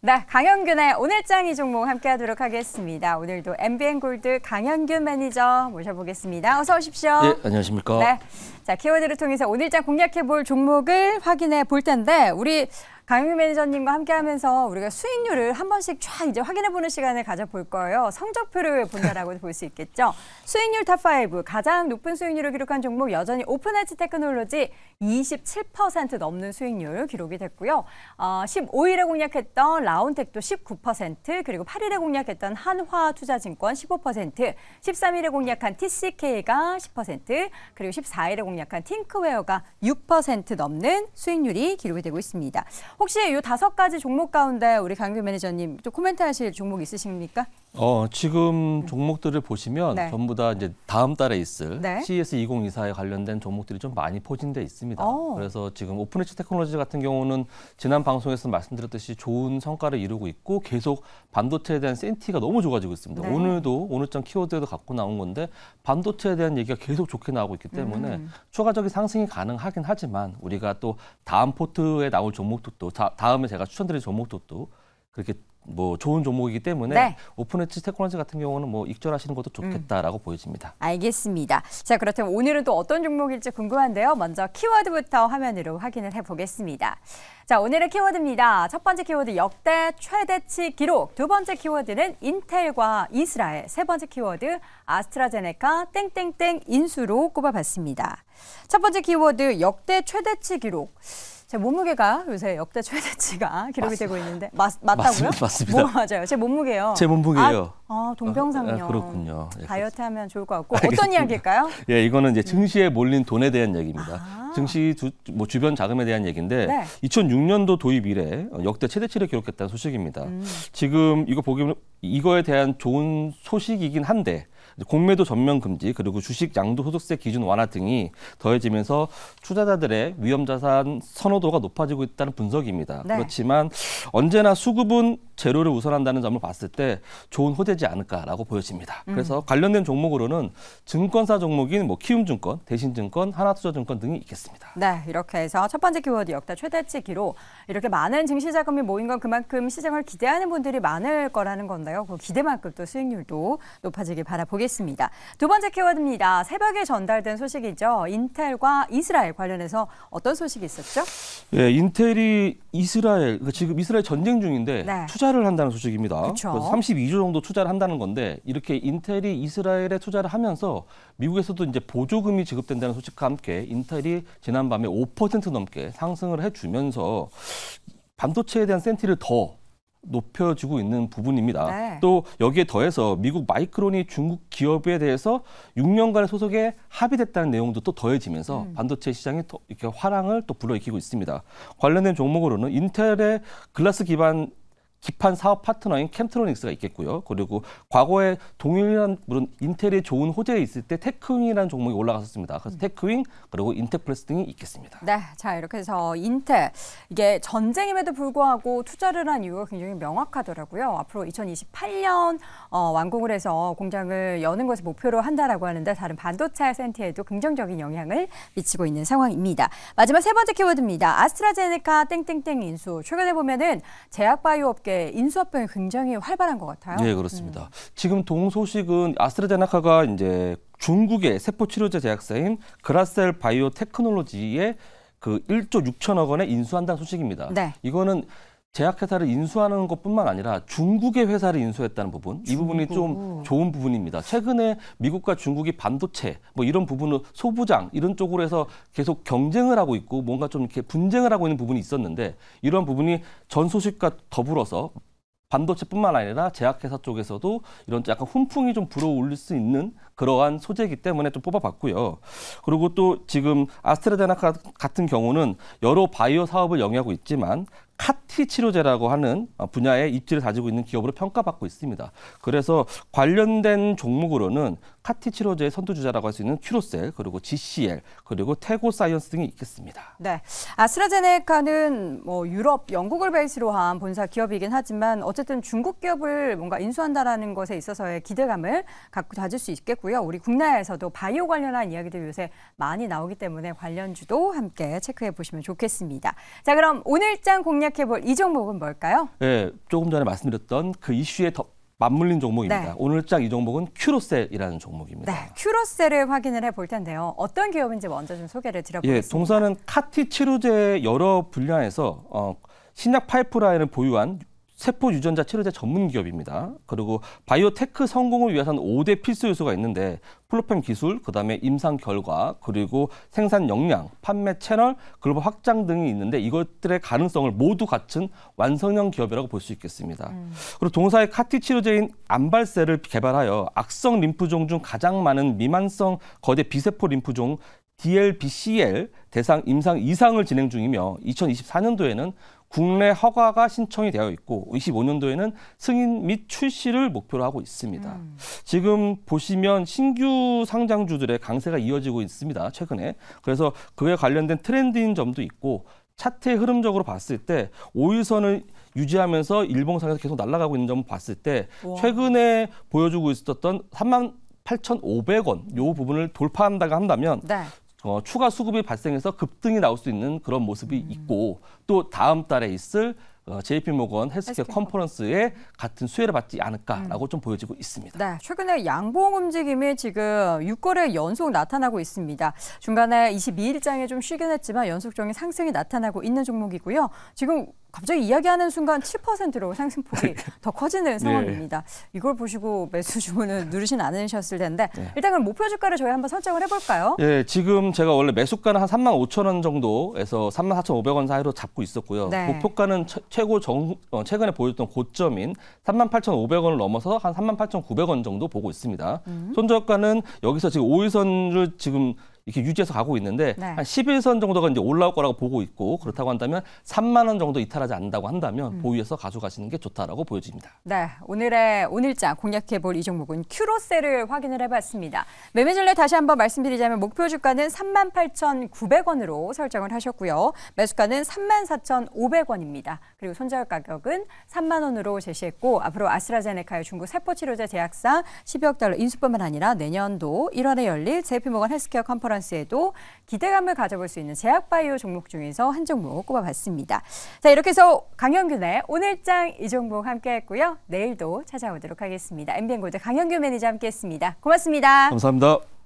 네, 강현균의 오늘장 이 종목 함께하도록 하겠습니다. 오늘도 MBN 골드 강현균 매니저 모셔보겠습니다. 어서 오십시오. 예, 안녕하십니까. 네, 자 키워드를 통해서 오늘장 공략해볼 종목을 확인해 볼 텐데 우리 강유 매니저님과 함께하면서 우리가 수익률을 한 번씩 쫙 이제 확인해보는 시간을 가져볼 거예요. 성적표를 본다라고 볼 수 있겠죠. 수익률 탑5 가장 높은 수익률을 기록한 종목 여전히 오픈엣지 테크놀로지 27% 넘는 수익률 기록이 됐고요. 어, 15일에 공략했던 라운텍도 19% 그리고 8일에 공략했던 한화투자증권 15% 13일에 공략한 TCK가 10% 그리고 14일에 공략한 팅크웨어가 6% 넘는 수익률이 기록이 되고 있습니다. 혹시 이 다섯 가지 종목 가운데 우리 강규 매니저님 좀 코멘트하실 종목 있으십니까? 어 지금 종목들을 보시면 네. 전부 다 이제 다음 달에 있을 네. CES 2024에 관련된 종목들이 좀 많이 포진돼 있습니다. 오. 어. 그래서 지금 오픈에치 테크놀로지 같은 경우는 지난 방송에서 말씀드렸듯이 좋은 성과를 이루고 있고 계속 반도체에 대한 센티가 너무 좋아지고 있습니다. 네. 오늘도 오늘장 키워드에도 갖고 나온 건데 반도체에 대한 얘기가 계속 좋게 나오고 있기 때문에 음. 추가적인 상승이 가능하긴 하지만 우리가 또 다음 포트에 나올 종목도 또또 다, 음에 제가 추천드릴 종목도 또 그렇게 뭐 좋은 종목이기 때문에 네. 오픈엣지 테크놀로지 같은 경우는 뭐 익절하시는 것도 음. 좋겠다라고 음. 보여집니다. 알겠습니다. 자 그렇다면 오늘은 또 어떤 종목일지 궁금한데요. 먼저 키워드부터 화면으로 확인을 해보겠습니다. 자 오늘의 키워드입니다. 첫 번째 키워드 역대 최대치 기록, 두 번째 키워드는 인텔과 이스라엘, 세 번째 키워드 아스트라제네카 땡땡땡 인수로 꼽아봤습니다. 첫 번째 키워드 역대 최대치 기록. 제 몸무게가 요새 역대 최대치가 기록이 맞습니다. 되고 있는데 맞, 맞다고요? 맞습니다. 뭐 맞아요? 제 몸무게요. 제 몸무게예요. 아, 아 동병상련. 아, 아, 그렇군요. 예, 다이어트하면 좋을 것 같고 알겠습니다. 어떤 이야기일까요? 예, 이거는 이제 증시에 몰린 돈에 대한 얘기입니다. 아. 증시 주, 뭐 주변 자금에 대한 얘기인데 네. 2006년도 도입 이래 역대 최대치를 기록했다는 소식입니다. 음. 지금 이거 보기 이거에 대한 좋은 소식이긴 한데 공매도 전면 금지 그리고 주식 양도 소득세 기준 완화 등이 더해지면서 투자자들의 위험자산 선호도가 높아지고 있다는 분석입니다. 네. 그렇지만 언제나 수급은 재료를 우선한다는 점을 봤을 때 좋은 호재지 않을까라고 보여집니다. 음. 그래서 관련된 종목으로는 증권사 종목인 뭐 키움증권, 대신증권, 하나투자증권 등이 있겠습니다. 네, 이렇게 해서 첫 번째 키워드 역대 최대치기록 이렇게 많은 증시 자금이 모인 건 그만큼 시장을 기대하는 분들이 많을 거라는 건데요. 그 기대만큼 또 수익률도 높아지길 바라보겠습니다. 보겠습니다. 두 번째 키워드입니다. 새벽에 전달된 소식이죠. 인텔과 이스라엘 관련해서 어떤 소식이 있었죠? 예, 인텔이 이스라엘 그러니까 지금 이스라엘 전쟁 중인데 네. 투자를 한다는 소식입니다. 그래서 32조 정도 투자를 한다는 건데 이렇게 인텔이 이스라엘에 투자를 하면서 미국에서도 이제 보조금이 지급된다는 소식과 함께 인텔이 지난밤에 5% 넘게 상승을 해주면서 반도체에 대한 센티를 더 높여지고 있는 부분입니다. 네. 또 여기에 더해서 미국 마이크론이 중국 기업에 대해서 6년간의 소속에 합의됐다는 내용도 또 더해지면서 음. 반도체 시장에 이렇게 화랑을 또 불러일으키고 있습니다. 관련된 종목으로는 인텔의 글라스 기반 기판 사업 파트너인 캠트로닉스가 있겠고요. 그리고 과거에 동일한 물론 인텔의 좋은 호재에 있을 때 테크윙이라는 종목이 올라갔었습니다. 그래서 음. 테크윙 그리고 인텔플러스 등이 있겠습니다. 네, 자 이렇게 해서 인텔 이게 전쟁임에도 불구하고 투자를 한 이유가 굉장히 명확하더라고요. 앞으로 2028년 어, 완공을 해서 공장을 여는 것을 목표로 한다라고 하는데 다른 반도체 센트에도 긍정적인 영향을 미치고 있는 상황입니다. 마지막 세 번째 키워드입니다. 아스트라제네카 땡땡땡 인수 최근에 보면은 제약바이오 업계 함께 인수합병이 굉장히 활발한 것 같아요. 네, 그렇습니다. 음. 지금 동 소식은 아스트라제네카가 이제 중국의 세포 치료제 제약사인 그라셀 바이오 테크놀로지의 그 1조 6천억 원에 인수한다는 소식입니다. 네. 이거는 제약회사를 인수하는 것뿐만 아니라 중국의 회사를 인수했다는 부분 중국. 이 부분이 좀 좋은 부분입니다. 최근에 미국과 중국이 반도체 뭐 이런 부분을 소부장 이런 쪽으로 해서 계속 경쟁을 하고 있고 뭔가 좀 이렇게 분쟁을 하고 있는 부분이 있었는데 이런 부분이 전 소식과 더불어서 반도체뿐만 아니라 제약회사 쪽에서도 이런 약간 훈풍이 좀 불어올릴 수 있는 그러한 소재이기 때문에 좀 뽑아봤고요. 그리고 또 지금 아스트라제네카 같은 경우는 여러 바이오 사업을 영위하고 있지만 카티 치료제라고 하는 어, 분야의 입지를 다지고 있는 기업으로 평가받고 있습니다. 그래서 관련된 종목으로는 카티치로제의 선두주자라고 할 수 있는 큐로셀 그리고 GCL 그리고 태고 사이언스 등이 있겠습니다. 네, 아스트라제네카는 뭐 유럽, 영국을 베이스로 한 본사 기업이긴 하지만 어쨌든 중국 기업을 뭔가 인수한다라는 것에 있어서의 기대감을 갖고 다질수 있겠고요. 우리 국내에서도 바이오 관련한 이야기들 요새 많이 나오기 때문에 관련주도 함께 체크해 보시면 좋겠습니다. 자, 그럼 오늘장 공략해 볼 이 종목은 뭘까요? 네, 조금 전에 말씀드렸던 그 이슈에 더 맞물린 종목입니다. 네. 오늘장 이 종목은 큐로셀이라는 종목입니다. 네, 큐로셀을 확인을 해볼 텐데요. 어떤 기업인지 먼저 좀 소개를 드려보겠습니다. 예, 동사는 카티 치료제 여러 분야에서 어, 신약 파이프라인을 보유한 세포 유전자 치료제 전문 기업입니다. 그리고 바이오테크 성공을 위해서는 5대 필수 요소가 있는데 플로펜 기술, 그다음에 임상 결과, 그리고 생산 역량, 판매 채널, 글로벌 확장 등이 있는데 이것들의 가능성을 모두 갖춘 완성형 기업이라고 볼 수 있겠습니다. 음. 그리고 동사의 카티 치료제인 암발세를 개발하여 악성 림프종 중 가장 많은 미만성 거대 비세포 림프종 DLBCL 대상 임상 이상을 진행 중이며 2024년도에는 국내 허가가 신청이 되어 있고 25년도에는 승인 및 출시를 목표로 하고 있습니다. 음. 지금 보시면 신규 상장주들의 강세가 이어지고 있습니다. 최근에. 그래서 그에 관련된 트렌드인 점도 있고 차트의 흐름적으로 봤을 때 5일선을 유지하면서 일봉상에서 계속 날아가고 있는 점을 봤을 때 우와. 최근에 보여주고 있었던 3만 8,500원 요 부분을 돌파한다고 한다면 네. 어, 추가 수급이 발생해서 급등이 나올 수 있는 그런 모습이 음. 있고 또 다음 달에 있을 어, JP 모건 헬스케어 컨퍼런스에 같은 수혜를 받지 않을까라고 음. 좀 보여지고 있습니다. 네, 최근에 양봉 움직임이 지금 6거래 연속 나타나고 있습니다. 중간에 22일장에 좀 쉬긴 했지만 연속적인 상승이 나타나고 있는 종목이고요. 지금 갑자기 이야기하는 순간 7%로 상승폭이 네. 더 커지는 네. 상황입니다. 네. 이걸 보시고 매수 주문은 누르진 않으셨을 텐데 네. 일단 그럼 목표 주가를 저희 한번 설정을 해볼까요? 예, 지금 제가 원래 매수가는 한 3만 5천 원 정도에서 3만 4천 5백 원 사이로 잡고 있었고요. 네. 목표가는 최, 최고 정, 어, 최근에 보였던 고점인 3만 8천 5백 원을 넘어서 한 3만 8천 9백 원 정도 보고 있습니다. 음. 손절가는 여기서 지금 5일선을 지금 이렇게 유지해서 가고 있는데 네. 한 11선 정도가 이제 올라올 거라고 보고 있고 그렇다고 한다면 3만 원 정도 이탈하지 않는다고 한다면 음. 보유해서 가져가시는 게 좋다라고 보여집니다. 네, 오늘의 오늘장 공략해 볼이 종목은 큐로셀을 확인을 해봤습니다. 매매 전략 다시 한번 말씀드리자면 목표 주가는 3 8,900원으로 설정을 하셨고요. 매수가는 3 4,500원입니다. 그리고 손절 가격은 3만 원으로 제시했고 앞으로 아스트라제네카의 중국 세포치료제 제약상 10억 달러 인수뿐만 아니라 내년도 1월에 열릴 JP모건 헬스케어 컨퍼런스 퍼포먼스에도 기대감을 가져볼 수 있는 제약바이오 종목 중에서 한 종목 꼽아봤습니다. 자 이렇게 해서 강현균의 오늘장 이 종목 함께했고요. 내일도 찾아오도록 하겠습니다. MBN 고대 강현균 매니저 함께했습니다. 고맙습니다. 감사합니다.